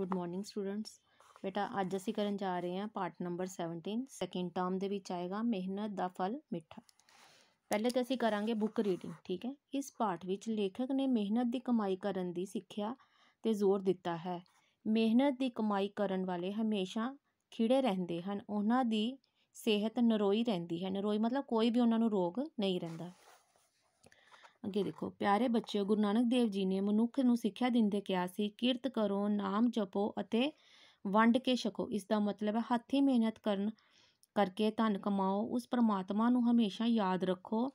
good morning students ਬੇਟਾ ਅੱਜ ਅਸੀਂ ਕਰਨ ਜਾ ਰਹੇ ਹਾਂ ਪਾਰਟ ਨੰਬਰ 17 ਸੈਕਿੰਡ ਟਰਮ ਦੇ ਵਿੱਚ ਆਏਗਾ ਮਿਹਨਤ ਦਾ ਫਲ ਮਿੱਠਾ ਪਹਿਲੇ ਤਾਂ ਅਸੀਂ ਕਰਾਂਗੇ ਬੁੱਕ ਰੀਡਿੰਗ ਠੀਕ ਹੈ ਇਸ ਪਾਠ ਵਿੱਚ ਲੇਖਕ ਨੇ ਮਿਹਨਤ ਦੀ ਕਮਾਈ ਕਰਨ ਦੀ ਸਿੱਖਿਆ ਤੇ ਜ਼ੋਰ ਦਿੱਤਾ ਹੈ ਮਿਹਨਤ ਦੀ ਕਮਾਈ ਕਰਨ ਵਾਲੇ ਹਮੇਸ਼ਾ ਖਿੜੇ ਰਹਿੰਦੇ ਹਨ ਉਹਨਾਂ ਦੀ ਸਿਹਤ ਨਰੋਈ ਰਹਿੰਦੀ ਹੈ ਨਰੋਈ ਮਤਲਬ ਕੋਈ ਵੀ ਉਹਨਾਂ ਨੂੰ ਰੋਗ ਨਹੀਂ ਰਹਿੰਦਾ ਅੱਗੇ ਦੇਖੋ ਪਿਆਰੇ ਬੱਚਿਓ ਗੁਰੂ ਨਾਨਕ ਦੇਵ ਜੀ ਨੇ ਮਨੁੱਖ ਨੂੰ ਸਿੱਖਿਆ ਦਿੰਦੇ ਕਿਹਾ ਸੀ ਕਿਰਤ ਕਰੋ ਨਾਮ ਜਪੋ ਅਤੇ ਵੰਡ ਕੇ ਛਕੋ ਇਸ ਦਾ ਮਤਲਬ ਹੈ ਹੱਥੀ ਮਿਹਨਤ ਕਰਨ ਕਰਕੇ ਧਨ ਕਮਾਓ ਉਸ ਪਰਮਾਤਮਾ ਨੂੰ ਹਮੇਸ਼ਾ ਯਾਦ ਰੱਖੋ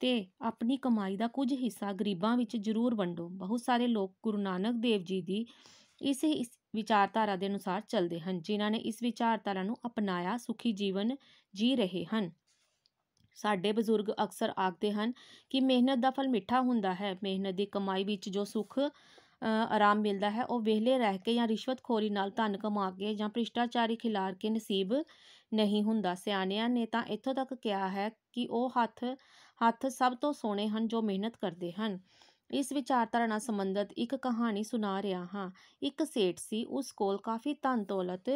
ਤੇ ਆਪਣੀ ਕਮਾਈ ਦਾ ਕੁਝ ਹਿੱਸਾ ਗਰੀਬਾਂ ਵਿੱਚ ਜ਼ਰੂਰ ਵੰਡੋ ਬਹੁਤ ਸਾਰੇ ਲੋਕ ਗੁਰੂ ਨਾਨਕ ਦੇਵ ਜੀ ਦੀ ਇਸ ਇਸ ਵਿਚਾਰਧਾਰਾ ਦੇ ਅਨੁਸਾਰ ਚੱਲਦੇ ਹਨ ਜਿਨ੍ਹਾਂ ਨੇ ਇਸ ਵਿਚਾਰਧਾਰਾ ਨੂੰ ਅਪਣਾਇਆ ਸੁਖੀ ਜੀਵਨ ਜੀ ਰਹੇ ਹਨ ਸਾਡੇ ਬਜ਼ੁਰਗ ਅਕਸਰ ਆਖਦੇ ਹਨ ਕਿ ਮਿਹਨਤ ਦਾ ਫਲ ਮਿੱਠਾ ਹੁੰਦਾ ਹੈ ਮਿਹਨਤ ਦੀ ਕਮਾਈ ਵਿੱਚ ਜੋ ਸੁੱਖ ਆਰਾਮ ਮਿਲਦਾ ਹੈ ਉਹ ਵਿਹਲੇ ਰਹਿ ਕੇ ਜਾਂ ਰਿਸ਼ਵਤਖੋਰੀ ਨਾਲ ਧਨ ਕਮਾ ਕੇ ਜਾਂ ਭ੍ਰਿਸ਼ਟਾਚਾਰੀ ਖਿਲਾਰ ਕੇ ਨਸੀਬ ਨਹੀਂ ਹੁੰਦਾ ਸਿਆਣਿਆਂ ਨੇ ਤਾਂ ਇੱਥੋਂ ਤੱਕ ਕਿਹਾ ਹੈ ਕਿ ਉਹ ਹੱਥ ਹੱਥ ਸਭ ਤੋਂ ਸੋਹਣੇ ਹਨ ਜੋ ਮਿਹਨਤ ਕਰਦੇ ਹਨ ਇਸ ਵਿਚਾਰਧਾਰਾ ਨਾਲ ਸੰਬੰਧਿਤ ਇੱਕ ਕਹਾਣੀ ਸੁਣਾ ਰਿਹਾ ਹਾਂ ਇੱਕ ਸੇਠ ਸੀ ਉਸ ਕੋਲ ਕਾਫੀ ਧਨ ਦੌਲਤ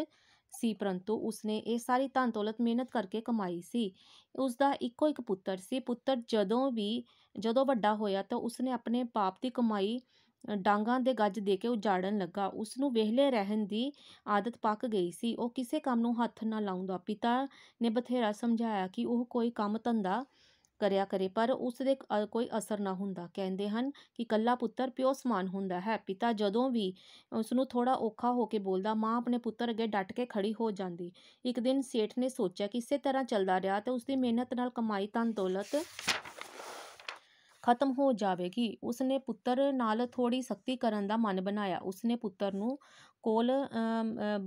ਸੀ ਪਰੰਤੂ ਉਸਨੇ ਇਹ ਸਾਰੀ ਧਨ ਦੌਲਤ ਮਿਹਨਤ ਕਰਕੇ ਕਮਾਈ ਸੀ ਉਸ ਦਾ ਇੱਕੋ ਇੱਕ ਪੁੱਤਰ ਸੀ ਪੁੱਤਰ ਜਦੋਂ ਵੀ ਜਦੋਂ ਵੱਡਾ ਹੋਇਆ ਤਾਂ ਉਸਨੇ ਆਪਣੇ ਪਾਪ ਦੀ ਕਮਾਈ ਡਾਂਗਾਂ ਦੇ ਗੱਜ ਦੇ ਕੇ ਉਜਾੜਨ ਲੱਗਾ ਉਸ ਨੂੰ ਵਿਹਲੇ ਰਹਿਣ ਦੀ ਆਦਤ ਪੱਕ ਗਈ ਸੀ ਉਹ ਕਿਸੇ ਕੰਮ ਨੂੰ ਹੱਥ ਨਾ ਲਾਉਂਦਾ ਪਿਤਾ ਨੇ ਬਥੇਰਾ ਸਮਝਾਇਆ ਕਿ ਉਹ ਕੋਈ ਕੰਮ ਧੰਦਾ ਕਰਿਆ ਕਰੇ ਪਰ ਉਸ ਦੇ ਕੋਈ ਅਸਰ ਨਾ ਹੁੰਦਾ ਕਹਿੰਦੇ ਹਨ ਕਿ ਕੱਲਾ ਪੁੱਤਰ ਪਿਓ ਸਮਾਨ ਹੁੰਦਾ ਹੈ ਪਿਤਾ ਜਦੋਂ ਵੀ ਉਸ ਨੂੰ ਥੋੜਾ ਔਖਾ ਹੋ ਕੇ ਬੋਲਦਾ ਮਾਂ ਆਪਣੇ ਪੁੱਤਰ ਅੱਗੇ ਡਟ ਕੇ ਖੜੀ ਹੋ ਜਾਂਦੀ ਇੱਕ ਦਿਨ ਸੇਠ ਨੇ ਸੋਚਿਆ ਕਿ ਇਸੇ ਤਰ੍ਹਾਂ ਚੱਲਦਾ ਰਿਹਾ ਤੇ ਉਸ ਦੀ ਮਿਹਨਤ ਨਾਲ ਕਮਾਈ ਤਾਂ ਦੌਲਤ ਖਤਮ ਹੋ ਜਾਵੇਗੀ ਉਸਨੇ ਪੁੱਤਰ ਨਾਲ ਥੋੜੀ ਸਖਤੀ ਕਰਨ ਦਾ ਮਨ ਬਣਾਇਆ ਉਸਨੇ ਪੁੱਤਰ ਨੂੰ ਕੋਲ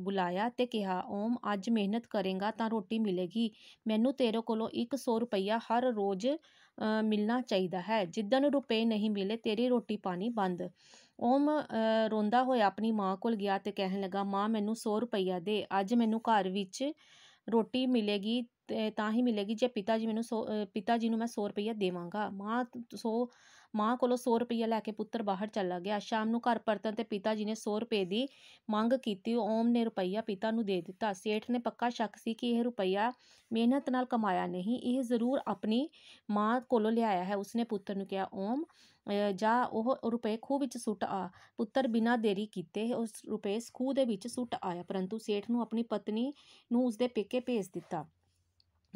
ਬੁਲਾਇਆ ਤੇ ਕਿਹਾ ਓਮ ਅੱਜ ਮਿਹਨਤ ਕਰੇਗਾ ਤਾਂ ਰੋਟੀ ਮਿਲੇਗੀ ਮੈਨੂੰ ਤੇਰੇ ਕੋਲੋਂ 100 ਰੁਪਇਆ ਹਰ ਰੋਜ਼ ਮਿਲਣਾ ਚਾਹੀਦਾ ਹੈ ਜਿੱਦਨ ਰੁਪਏ ਨਹੀਂ ਮਿਲੇ ਤੇਰੀ ਰੋਟੀ ਪਾਣੀ ਬੰਦ ਓਮ ਰੋਂਦਾ ਹੋਇਆ ਆਪਣੀ ਮਾਂ ਕੋਲ ਗਿਆ ਤੇ ਕਹਿਣ ਲੱਗਾ ਮਾਂ ਮੈਨੂੰ 100 ਰੁਪਇਆ ਦੇ ਅੱਜ ਮੈਨੂੰ ਘਰ ਵਿੱਚ ਰੋਟੀ ਮਿਲੇਗੀ ਤਾਂ ਹੀ ਮਿਲੇਗੀ ਜੇ ਪਿਤਾ ਜੀ ਮੈਨੂੰ ਪਿਤਾ ਜੀ ਨੂੰ ਮੈਂ 100 ਰੁਪਇਆ ਦੇਵਾਂਗਾ ਮਾਂ ਸੋ ਮਾਂ ਕੋਲੋਂ 100 ਰੁਪਏ ਲੈ ਕੇ ਪੁੱਤਰ ਬਾਹਰ ਚਲਾ ਗਿਆ ਸ਼ਾਮ ਨੂੰ ਘਰ ਪਰਤਣ ਤੇ ਪਿਤਾ ਜੀ ਨੇ 100 ਰੁਪਏ ਦੀ ਮੰਗ ਕੀਤੀ ਓਮ ਨੇ ਰੁਪਈਆ ਪਿਤਾ ਨੂੰ ਦੇ ਦਿੱਤਾ ਸੇਠ ਨੇ ਪੱਕਾ ਸ਼ੱਕ ਸੀ ਕਿ ਇਹ ਰੁਪਈਆ ਮਿਹਨਤ ਨਾਲ ਕਮਾਇਆ ਨਹੀਂ ਇਹ ਜ਼ਰੂਰ ਆਪਣੀ ਮਾਂ ਕੋਲੋਂ ਲਿਆਇਆ ਹੈ ਉਸਨੇ ਪੁੱਤਰ ਨੂੰ ਕਿਹਾ ਓਮ ਜਾ ਉਹ ਰੁਪਏ ਖੂਹ ਵਿੱਚ ਸੁੱਟ ਆ ਪੁੱਤਰ ਬਿਨਾਂ ਦੇਰੀ ਕੀਤੇ ਉਸ ਰੁਪਏ ਖੂਹ ਦੇ ਵਿੱਚ ਸੁੱਟ ਆਇਆ ਪਰੰਤੂ ਸੇਠ ਨੂੰ ਆਪਣੀ ਪਤਨੀ ਨੂੰ ਉਸਦੇ ਪੇਕੇ ਭੇਜ ਦਿੱਤਾ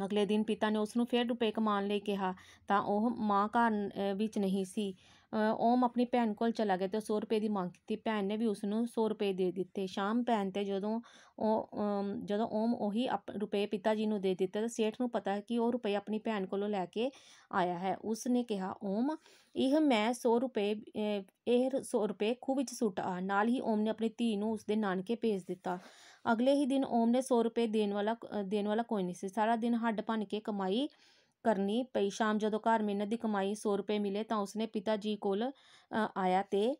ਅਗਲੇ ਦਿਨ ਪਿਤਾ ਨੇ ਉਸ ਨੂੰ ਫਿਰ ਰੁਪਏ ਕਮਾਉਣ ਲਈ ਕਿਹਾ ਤਾਂ ਉਹ ਮਾਂ ਘਰ ਵਿੱਚ ਨਹੀਂ ਸੀ ਓਮ ਆਪਣੀ ਭੈਣ ਕੋਲ ਚਲਾ ਗਿਆ ਤੇ 100 ਰੁਪਏ ਦੀ ਮੰਗ ਕੀਤੀ ਭੈਣ ਨੇ ਵੀ ਉਸ ਨੂੰ 100 ਰੁਪਏ ਦੇ ਦਿੱਤੇ ਸ਼ਾਮ ਭੈਣ ਤੇ ਜਦੋਂ ਉਹ ਜਦੋਂ ਓਮ ਉਹੀ ਰੁਪਏ ਪਿਤਾ ਜੀ ਨੂੰ ਦੇ ਦਿੱਤੇ ਤਾਂ ਸੇਠ ਨੂੰ ਪਤਾ ਕਿ ਉਹ ਰੁਪਏ ਆਪਣੀ ਭੈਣ ਕੋਲੋਂ ਲੈ ਕੇ ਆਇਆ ਹੈ ਉਸ ਨੇ ਕਿਹਾ ਓਮ ਇਹ ਮੈਂ 100 ਰੁਪਏ ਇਹ 100 ਰੁਪਏ ਖੂਬ ਵਿੱਚ ਸੁੱਟ ਆ ਨਾਲ ਹੀ ਓਮ ਨੇ ਆਪਣੀ ਧੀ ਨੂੰ ਉਸ ਦੇ ਨਾਨਕੇ ਭੇਜ ਦਿੱਤਾ ਅਗਲੇ ਹੀ ਦਿਨ ਓਮ ਨੇ 100 ਰੁਪਏ ਦੇਣ ਵਾਲਾ ਦੇਣ ਵਾਲਾ ਕੋਈ ਨਹੀਂ ਸੀ ਸਾਰਾ ਦਿਨ ਹੱਡ ਭੰਨ ਕੇ ਕਮਾਈ ਕਰਨੀ ਪਈ ਸ਼ਾਮ ਜਦੋਂ ਘਰ ਮਿਹਨਤ ਦੀ ਕਮਾਈ 100 ਰੁਪਏ ਮਿਲੇ ਤਾਂ ਉਸਨੇ ਪਿਤਾ ਜੀ ਕੋਲ ਆਇਆ ਤੇ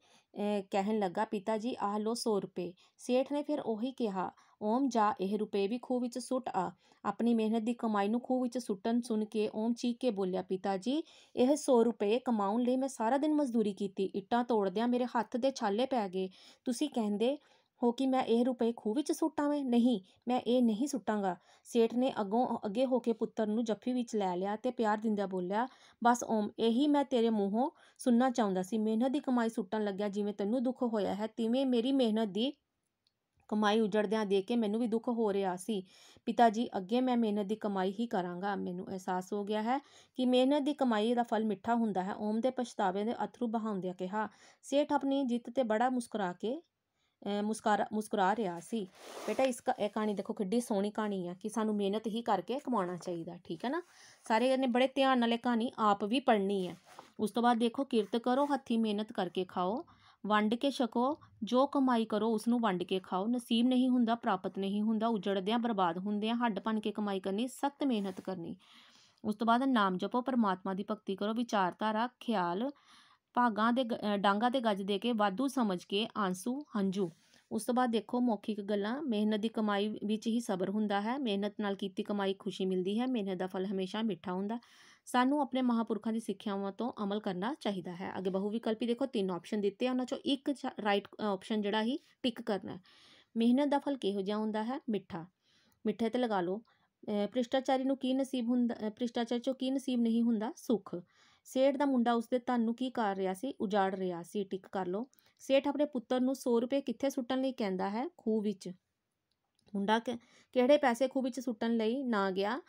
ਕਹਿਣ ਲੱਗਾ ਪਿਤਾ ਜੀ ਆਹ ਲੋ 100 ਰੁਪਏ ਸੇਠ ਨੇ ਫਿਰ ਉਹੀ ਕਿਹਾ ਓਮ ਜਾ ਇਹ ਰੁਪਏ ਵੀ ਖੂਹ ਵਿੱਚ ਸੁੱਟ ਆ ਆਪਣੀ ਮਿਹਨਤ ਦੀ ਕਮਾਈ ਨੂੰ ਖੂਹ ਵਿੱਚ ਸੁੱਟਣ ਸੁਣ ਕੇ ਓਮ ਚੀਕ ਕੇ ਬੋਲਿਆ ਪਿਤਾ ਜੀ ਇਹ 100 ਰੁਪਏ ਕਮਾਉਣ ਲਈ ਮੈਂ ਸਾਰਾ ਦਿਨ ਮਜ਼ਦੂਰੀ ਕੀਤੀ ਇੱਟਾਂ ਤੋੜਦਿਆਂ ਮੇਰੇ ਹੱਥ ਦੇ ਛਾਲੇ ਪੈ ਗਏ ਤੁਸੀਂ ਕਹਿੰਦੇ ਹੋ ਕਿ ਮੈਂ ਇਹ ਰੁਪਏ ਖੂਹ ਵਿੱਚ ਸੁੱਟਾਂ ਨਹੀਂ ਮੈਂ ਇਹ ਨਹੀਂ ਸੁੱਟਾਂਗਾ ਸੇਠ ਨੇ ਅੱਗੋਂ ਅੱਗੇ ਹੋ ਕੇ ਪੁੱਤਰ ਨੂੰ ਜੱਫੀ ਵਿੱਚ ਲੈ ਲਿਆ ਤੇ ਪਿਆਰ ਦਿੰਦਿਆਂ ਬੋਲਿਆ ਬਸ ਓਮ ਇਹੀ ਮੈਂ ਤੇਰੇ ਮੂੰਹੋਂ ਸੁਣਨਾ ਚਾਹੁੰਦਾ ਸੀ ਮਿਹਨਤ ਦੀ ਕਮਾਈ ਸੁੱਟਣ ਲੱਗਿਆ ਜਿਵੇਂ ਤੈਨੂੰ ਦੁੱਖ ਹੋਇਆ ਹੈ ਤਿਵੇਂ ਮੇਰੀ ਮਿਹਨਤ ਦੀ ਕਮਾਈ ਉਜੜਦਿਆਂ ਦੇਖ ਕੇ ਮੈਨੂੰ ਵੀ ਦੁੱਖ ਹੋ ਰਿਹਾ ਸੀ ਪਿਤਾ ਜੀ ਅੱਗੇ ਮੈਂ ਮਿਹਨਤ ਦੀ ਕਮਾਈ ਹੀ ਕਰਾਂਗਾ ਮੈਨੂੰ ਅਹਿਸਾਸ ਹੋ ਗਿਆ ਹੈ ਕਿ ਮਿਹਨਤ ਦੀ ਕਮਾਈ ਦਾ ਫਲ ਮਿੱਠਾ ਹੁੰਦਾ ਹੈ ਓਮ ਦੇ ਪਛਤਾਵੇ ਦੇ ਅਥਰੂ ਬਹਾਉਂਦਿਆਂ ਕਿਹਾ ਸੇਠ ਆਪਣੀ ਜਿੱਤ ਤੇ ਬੜਾ ਮੁਸਕਰਾ ਕੇ ਮੁਸਕਰਾ ਮੁਸਕਰਾ ਰਿਹਾ ਸੀ ਬੇਟਾ ਇਸ ਇਹ ਕਹਾਣੀ ਦੇਖੋ ਕਿੱਡੀ ਸੋਹਣੀ ਕਹਾਣੀ ਆ ਕਿ ਸਾਨੂੰ ਮਿਹਨਤ ਹੀ ਕਰਕੇ ਕਮਾਉਣਾ ਚਾਹੀਦਾ ਠੀਕ ਹੈ ਨਾ ਸਾਰੇ ਇਹਨੇ ਬੜੇ ਧਿਆਨ ਨਾਲ ਇਹ ਕਹਾਣੀ ਆਪ ਵੀ ਪੜ੍ਹਨੀ ਹੈ ਉਸ ਤੋਂ ਬਾਅਦ ਦੇਖੋ ਕਿਰਤ ਕਰੋ ਹੱਥੀ ਮਿਹਨਤ ਕਰਕੇ ਖਾਓ ਵੰਡ ਕੇ ਛਕੋ ਜੋ ਕਮਾਈ ਕਰੋ ਉਸ ਨੂੰ ਵੰਡ ਕੇ ਖਾਓ ਨਸੀਬ ਨਹੀਂ ਹੁੰਦਾ ਪ੍ਰਾਪਤ ਨਹੀਂ ਹੁੰਦਾ ਉਜੜਦਿਆਂ ਬਰਬਾਦ ਹੁੰਦਿਆਂ ਹੱਡ ਭੰਨ ਕੇ ਕਮਾਈ ਕਰਨੀ ਸਖਤ ਮਿਹਨਤ ਕਰਨੀ ਉਸ ਤੋਂ ਬਾਅਦ ਨਾਮ ਜਪੋ ਪਰਮਾਤਮਾ ਦੀ ਭਗਤੀ ਕਰੋ ਵਿਚਾਰਧਾਰਾ ਖਿਆਲ ਭਾਗਾਂ ਦੇ ਡਾਂਗਾ ਤੇ ਗੱਜ ਦੇ ਕੇ ਵਾਧੂ ਸਮਝ ਕੇ ਆਂਸੂ ਹੰਝੂ ਉਸ ਤੋਂ ਬਾਅਦ ਦੇਖੋ ਮੌਖਿਕ ਗੱਲਾਂ ਮਿਹਨਤ ਦੀ ਕਮਾਈ ਵਿੱਚ ਹੀ ਸਬਰ ਹੁੰਦਾ ਹੈ ਮਿਹਨਤ ਨਾਲ ਕੀਤੀ ਕਮਾਈ ਖੁਸ਼ੀ ਮਿਲਦੀ ਹੈ ਮਿਹਨਤ ਦਾ ਫਲ ਹਮੇਸ਼ਾ ਮਿੱਠਾ ਹੁੰਦਾ ਸਾਨੂੰ ਆਪਣੇ ਮਹਾਪੁਰਖਾਂ ਦੀ ਸਿੱਖਿਆਵਾਂ ਤੋਂ ਅਮਲ ਕਰਨਾ ਚਾਹੀਦਾ ਹੈ ਅੱਗੇ ਬਹੁ ਵਿਕਲਪੀ ਦੇਖੋ ਤਿੰਨ ਆਪਸ਼ਨ ਦਿੱਤੇ ਆ ਉਹਨਾਂ ਚੋਂ ਇੱਕ ਰਾਈਟ ਆਪਸ਼ਨ ਜਿਹੜਾ ਹੀ ਟਿਕ ਕਰਨਾ ਮਿਹਨਤ ਦਾ ਫਲ ਕਿਹੋ ਜਿਹਾ ਹੁੰਦਾ ਹੈ ਮਿੱਠਾ ਮਿੱਠੇ ਤੇ ਲਗਾ ਲਓ ਭ੍ਰਿਸ਼ਟਾਚਾਰੀ ਨੂੰ ਕੀ ਨਸੀਬ ਹੁੰਦਾ ਭ੍ਰਿਸ਼ਟਾਚਾਰ ਚੋਂ ਕੀ ਨਸੀਬ ਨਹੀਂ ਹੁੰਦਾ ਸੁੱਖ ਸੇਠ ਦਾ ਮੁੰਡਾ ਉਸਦੇ ਧਨ ਨੂੰ ਕੀ ਕਰ ਰਿਹਾ ਸੀ ਉਜਾੜ ਰਿਹਾ ਸੀ ਟਿਕ ਕਰ ਲੋ ਸੇਠ ਆਪਣੇ ਪੁੱਤਰ ਨੂੰ 100 ਰੁਪਏ ਕਿੱਥੇ ਸੁੱਟਣ ਲਈ ਕਹਿੰਦਾ ਹੈ ਖੂਹ ਵਿੱਚ ਮੁੰਡਾ ਕਿਹੜੇ ਪੈਸੇ ਖੂਹ ਵਿੱਚ ਸੁੱਟਣ ਲਈ ਨਾ ਗਿਆ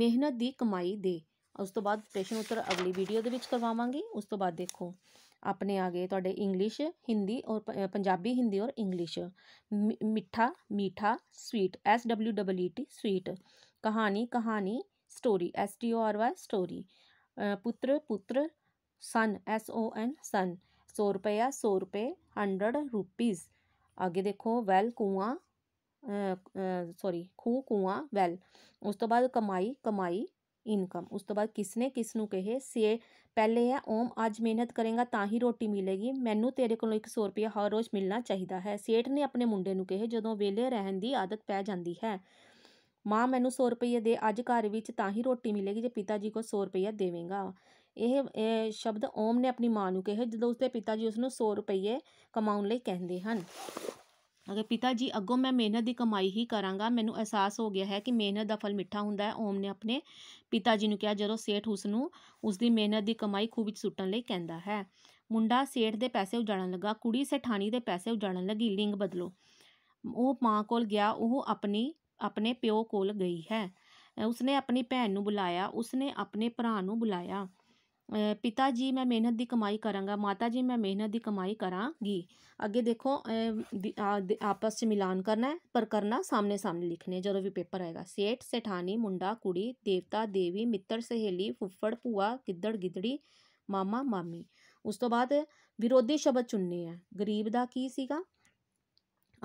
ਮਿਹਨਤ ਦੀ ਕਮਾਈ ਦੇ ਉਸ ਤੋਂ ਬਾਅਦ ਪ੍ਰਸ਼ਨ ਉੱਤਰ ਅਗਲੀ ਵੀਡੀਓ ਦੇ ਵਿੱਚ ਕਰਵਾਵਾਂਗੇ ਉਸ ਤੋਂ ਬਾਅਦ ਦੇਖੋ ਆਪਣੇ ਆ ਗਏ ਤੁਹਾਡੇ ਇੰਗਲਿਸ਼ ਹਿੰਦੀ ਔਰ ਪੰਜਾਬੀ ਹਿੰਦੀ ਔਰ ਇੰਗਲਿਸ਼ ਮਿੱਠਾ ਮੀਠਾ sweet S W double E T sweet ਕਹਾਣੀ ਕਹਾਣੀ story S T O R Y story पुत्र पुत्र सन एस ओ एन सन सौ रुपया सौ रुपये हंड्रड रुपीज़ आगे देखो वैल कुआं सॉरी खूह कुआं वैल उस तो बाद कमाई कमाई इनकम उस तो बाद किसने किसन कहे से पहले है ओम आज मेहनत करेगा ता ही रोटी मिलेगी मैनू तेरे को एक सौ रुपया हर रोज़ मिलना चाहिए है सेठ ने अपने मुंडे कहे जो वेले रहन की आदत पै जाती है ਮਾਂ ਮੈਨੂੰ 100 ਰੁਪਏ ਦੇ ਅੱਜ ਘਰ ਵਿੱਚ ਤਾਂ ਹੀ ਰੋਟੀ ਮਿਲੇਗੀ ਜੇ ਪਿਤਾ ਜੀ ਕੋ 100 ਰੁਪਏ ਦੇਵੇਂਗਾ ਇਹ ਸ਼ਬਦ ਓਮ ਨੇ ਆਪਣੀ ਮਾਂ ਨੂੰ ਕਹੇ ਜਦੋਂ ਉਸਦੇ ਪਿਤਾ ਜੀ ਉਸ ਨੂੰ 100 ਰੁਪਏ ਕਮਾਉਣ ਲਈ ਕਹਿੰਦੇ ਹਨ ਅਗੇ ਪਿਤਾ ਜੀ ਅੱਗੋਂ ਮੈਂ ਮਿਹਨਤ ਦੀ ਕਮਾਈ ਹੀ ਕਰਾਂਗਾ ਮੈਨੂੰ ਅਹਿਸਾਸ ਹੋ ਗਿਆ ਹੈ ਕਿ ਮਿਹਨਤ ਦਾ ਫਲ ਮਿੱਠਾ ਹੁੰਦਾ ਹੈ ਓਮ ਨੇ ਆਪਣੇ ਪਿਤਾ ਜੀ ਨੂੰ ਕਿਹਾ ਜਦੋਂ ਸੇਠ ਉਸ ਨੂੰ ਉਸ ਦੀ ਮਿਹਨਤ ਦੀ ਕਮਾਈ ਖੂਬ ਵਿੱਚ ਸੁੱਟਣ ਲਈ ਕਹਿੰਦਾ ਹੈ ਮੁੰਡਾ ਸੇਠ ਦੇ ਪੈਸੇ ਉਜਾੜਨ ਲੱਗਾ ਕੁੜੀ ਸੇਠਾਣੀ ਦੇ ਪੈਸੇ ਉਜਾੜਨ ਲੱਗੀ ਲਿੰਗ ਬਦਲੋ ਉਹ ਮਾਂ ਕੋਲ ਗਿਆ ਉਹ ਆਪਣੀ अपने प्यो को गई है उसने अपनी भैन बुलाया उसने अपने भ्रा बुलाया पिता जी मैं मेहनत की कमाई करा माता जी मैं मेहनत की कमाई करागी अगे देखो आपस से मिलान करना है पर करना सामने सामने लिखने जो भी पेपर आएगा सेठ सेठानी मुंडा कुड़ी देवता देवी मित्र सहेली फुफड़ भूआ गिदड़ गिदड़ी मामा मामी उस तो बाद विरोधी शब्द चुनने हैं गरीब का की सगा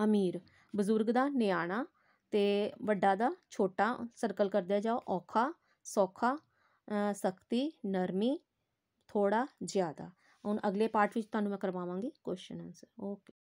अमीर बजुर्ग का न्याणा ਤੇ ਵੱਡਾ ਦਾ ਛੋਟਾ ਸਰਕਲ ਕਰਦੇ ਜਾਓ ਔਖਾ ਸੌਖਾ ਸਖਤੀ ਨਰਮੀ ਥੋੜਾ ਜ਼ਿਆਦਾ ਹੁਣ ਅਗਲੇ ਪਾਰਟ ਵਿੱਚ ਤੁਹਾਨੂੰ ਮੈਂ ਕਰਵਾਵਾਂਗੀ ਕੁਐਸਚਨ ਆਨਸਰ ਓਕੇ